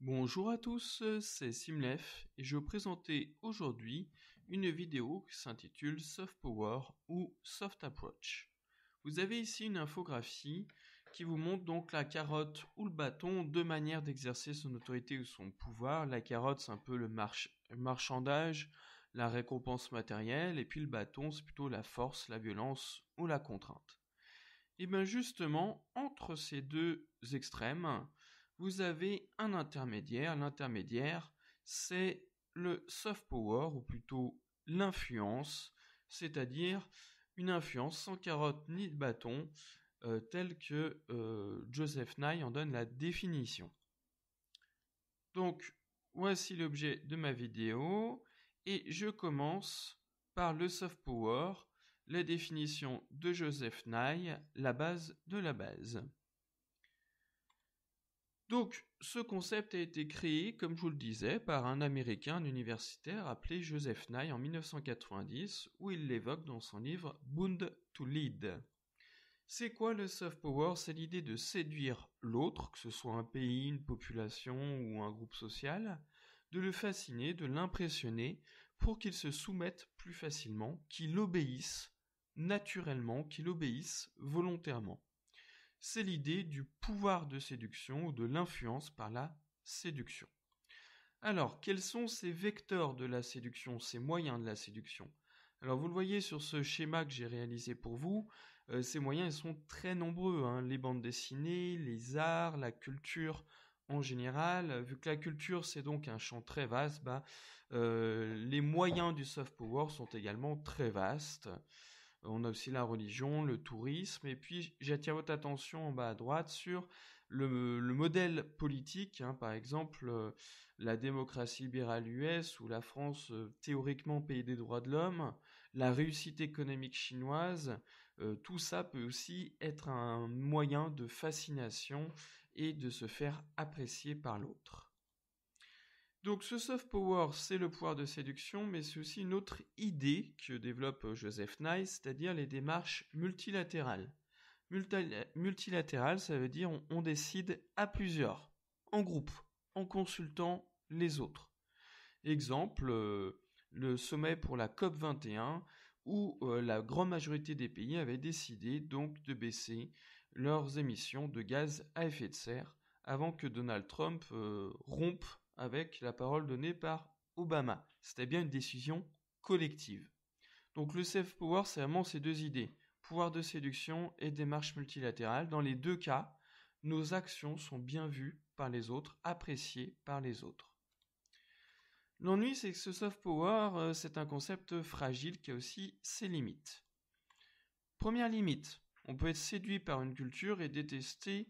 Bonjour à tous, euh, c'est Simlef et je vais vous présenter aujourd'hui une vidéo qui s'intitule Soft Power ou Soft Approach. Vous avez ici une infographie qui vous montre donc la carotte ou le bâton, deux manières d'exercer son autorité ou son pouvoir. La carotte c'est un peu le marchandage, la récompense matérielle et puis le bâton c'est plutôt la force, la violence ou la contrainte. Et eh bien justement, entre ces deux extrêmes, vous avez un intermédiaire. L'intermédiaire, c'est le soft power, ou plutôt l'influence, c'est-à-dire une influence sans carotte ni de bâton, euh, telle que euh, Joseph Nye en donne la définition. Donc, voici l'objet de ma vidéo, et je commence par le soft power, la définition de Joseph Nye, la base de la base. Donc, ce concept a été créé, comme je vous le disais, par un Américain universitaire appelé Joseph Nye en 1990, où il l'évoque dans son livre Bound to Lead. C'est quoi le soft power C'est l'idée de séduire l'autre, que ce soit un pays, une population ou un groupe social, de le fasciner, de l'impressionner, pour qu'il se soumette plus facilement, qu'il obéisse naturellement, qu'il obéisse volontairement c'est l'idée du pouvoir de séduction ou de l'influence par la séduction. Alors, quels sont ces vecteurs de la séduction, ces moyens de la séduction alors vous le voyez sur ce schéma que j'ai réalisé pour vous, euh, ces moyens sont très nombreux, hein. les bandes dessinées, les arts, la culture en général. Vu que la culture c'est donc un champ très vaste, bah, euh, les moyens du soft power sont également très vastes. On a aussi la religion, le tourisme, et puis j'attire votre attention en bas à droite sur le, modèle politique, hein, par exemple euh, la démocratie libérale US ou la France euh, théoriquement pays des droits de l'homme, la réussite économique chinoise, euh, tout ça peut aussi être un moyen de fascination et de se faire apprécier par l'autre. Donc ce soft power, c'est le pouvoir de séduction, mais c'est aussi une autre idée que développe euh, Joseph Nye, c'est-à-dire les démarches multilatérales. Multilatérales, ça veut dire on, décide à plusieurs, en groupe, en consultant les autres. Exemple, euh, le sommet pour la COP 21, où euh, la grande majorité des pays avaient décidé donc de baisser leurs émissions de gaz à effet de serre avant que Donald Trump rompe avec la parole donnée par Obama. C'était bien une décision collective. Donc le safe power, c'est vraiment ces deux idées, pouvoir de séduction et démarche multilatérale. Dans les deux cas, nos actions sont bien vues par les autres, appréciées par les autres. L'ennui, c'est que ce soft power, euh, c'est un concept fragile qui a aussi ses limites. Première limite, on peut être séduit par une culture et détester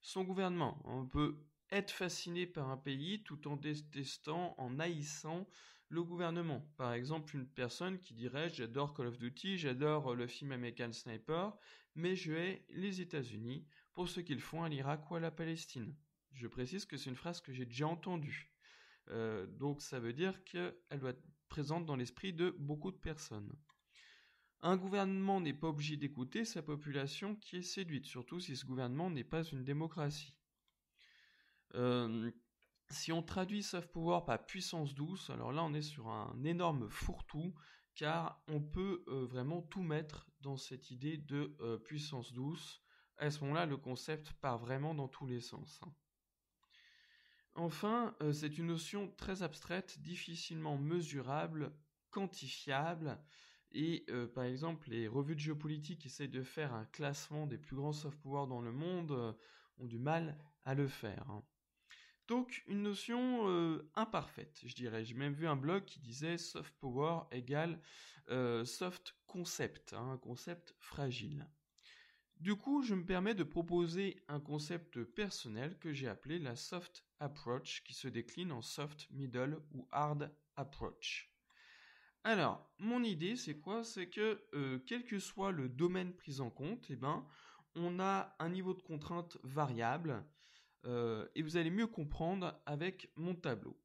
son gouvernement. On peut être fasciné par un pays tout en détestant, en haïssant le gouvernement. Par exemple, une personne qui dirait j'adore Call of Duty, j'adore euh, le film American Sniper, mais je hais les États-Unis pour ce qu'ils font à l'Irak ou à la Palestine. Je précise que c'est une phrase que j'ai déjà entendue. Euh, donc ça veut dire qu'elle doit être présente dans l'esprit de beaucoup de personnes. Un gouvernement n'est pas obligé d'écouter sa population qui est séduite, surtout si ce gouvernement n'est pas une démocratie si on traduit soft power par puissance douce, alors là on est sur un énorme fourre-tout car on peut vraiment tout mettre dans cette idée de puissance douce. À ce moment-là, le concept part vraiment dans tous les sens. Hein. Enfin, c'est une notion très abstraite, difficilement mesurable, quantifiable, et par exemple, les revues de géopolitique qui essayent de faire un classement des plus grands soft power dans le monde ont du mal à le faire. Hein. Donc une notion euh, imparfaite, je dirais. J'ai même vu un blog qui disait soft power égale euh, soft concept, hein, un concept fragile. Du coup, je me permets de proposer un concept personnel que j'ai appelé la soft approach, qui se décline en soft, middle ou hard approach. Alors, mon idée, c'est quoi C'est que euh, quel que soit le domaine pris en compte, eh ben, on a un niveau de contrainte variable euh, et vous allez mieux comprendre avec mon tableau.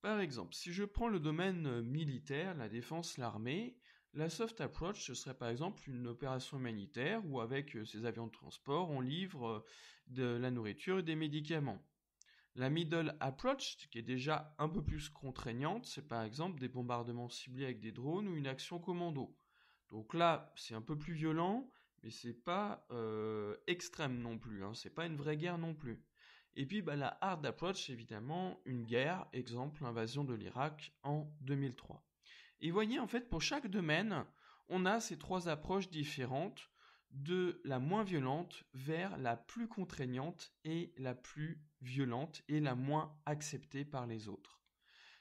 Par exemple, si je prends le domaine euh, militaire, la défense, l'armée, la soft approach, ce serait par exemple une opération humanitaire où avec euh, ces avions de transport, on livre de la nourriture et des médicaments. La middle approach, qui est déjà un peu plus contraignante, c'est par exemple des bombardements ciblés avec des drones ou une action commando. Donc là, c'est un peu plus violent, mais c'est pas extrême non plus. Hein, c'est pas une vraie guerre non plus. Et puis bah, la hard approach, évidemment, une guerre, exemple l'invasion de l'Irak en 2003. Et voyez, en fait, pour chaque domaine, on a ces trois approches différentes, de la moins violente vers la plus contraignante et la plus violente et la moins acceptée par les autres.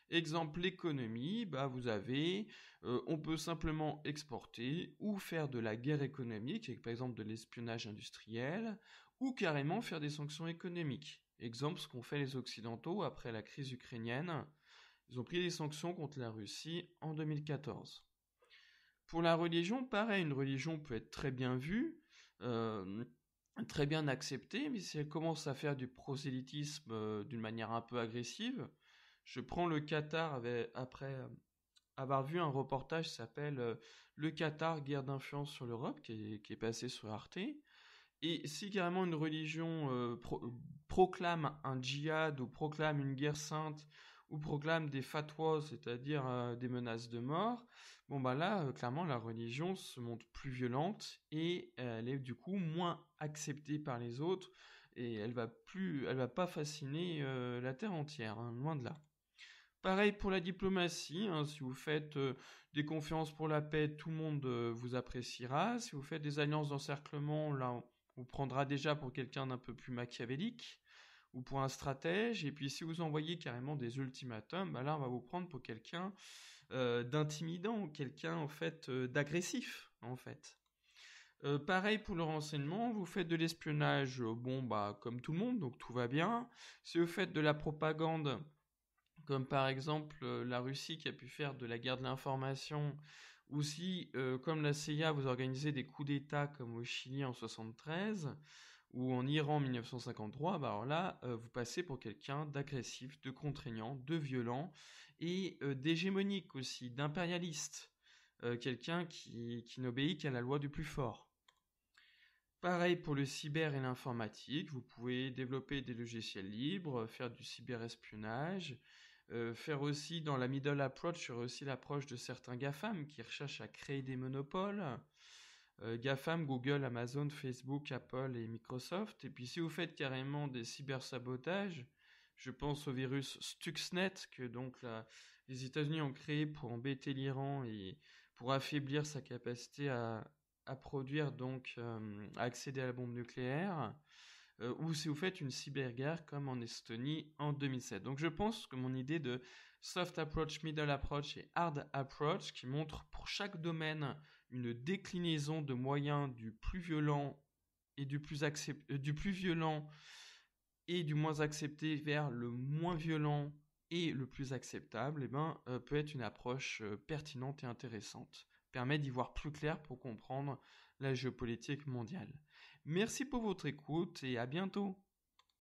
Exemple l'économie, bah, vous avez, euh, on peut simplement exporter ou faire de la guerre économique, par exemple de l'espionnage industriel, ou carrément faire des sanctions économiques. Exemple, ce qu'ont fait les Occidentaux après la crise ukrainienne. Ils ont pris des sanctions contre la Russie en 2014. Pour la religion, pareil, une religion peut être très bien vue, euh, très bien acceptée, mais si elle commence à faire du prosélytisme euh, d'une manière un peu agressive, je prends le Qatar avec, après avoir vu un reportage qui s'appelle euh, Le Qatar, guerre d'influence sur l'Europe, qui, qui, est passé sur Arte. Et si carrément une religion euh, proclame un djihad ou proclame une guerre sainte ou proclame des fatwas, c'est-à-dire euh, des menaces de mort, bon bah là, euh, clairement, la religion se montre plus violente et elle est du coup moins acceptée par les autres et elle va plus, elle va pas fasciner la terre entière, hein, loin de là. Pareil pour la diplomatie, hein, si vous faites des conférences pour la paix, tout le monde vous appréciera. Si vous faites des alliances d'encerclement, là, vous prendra déjà pour quelqu'un d'un peu plus machiavélique ou pour un stratège. Et puis si vous envoyez carrément des ultimatums, bah là on va vous prendre pour quelqu'un euh, d'intimidant, quelqu'un en fait euh, d'agressif en fait. Euh, pareil pour le renseignement, vous faites de l'espionnage, euh, bon bah comme tout le monde, donc tout va bien. Si vous faites de la propagande, comme par exemple la Russie qui a pu faire de la guerre de l'information, ou si, euh, comme la CIA, vous organisez des coups d'État comme au Chili en 73 ou en Iran en 1953, bah, alors là, euh, vous passez pour quelqu'un d'agressif, de contraignant, de violent et euh, d'hégémonique aussi, d'impérialiste, quelqu'un qui, qui n'obéit qu'à la loi du plus fort. Pareil pour le cyber et l'informatique, vous pouvez développer des logiciels libres, faire du cyberespionnage, euh, faire aussi dans la middle approach, faire aussi l'approche de certains GAFAM qui recherchent à créer des monopoles. Euh, GAFAM, Google, Amazon, Facebook, Apple et Microsoft. Et puis si vous faites carrément des cybersabotages, je pense au virus Stuxnet que donc les États-Unis ont créé pour embêter l'Iran et pour affaiblir sa capacité à, produire donc euh, à accéder à la bombe nucléaire. Euh, ou si vous faites une cyberguerre comme en Estonie en 2007. Donc je pense que mon idée de soft approach, middle approach et hard approach, qui montre pour chaque domaine une déclinaison de moyens du plus violent et du plus, euh, du plus violent et du moins accepté vers le moins violent et le plus acceptable, eh ben, euh, peut être une approche pertinente et intéressante. Permet d'y voir plus clair pour comprendre la géopolitique mondiale. Merci pour votre écoute et à bientôt.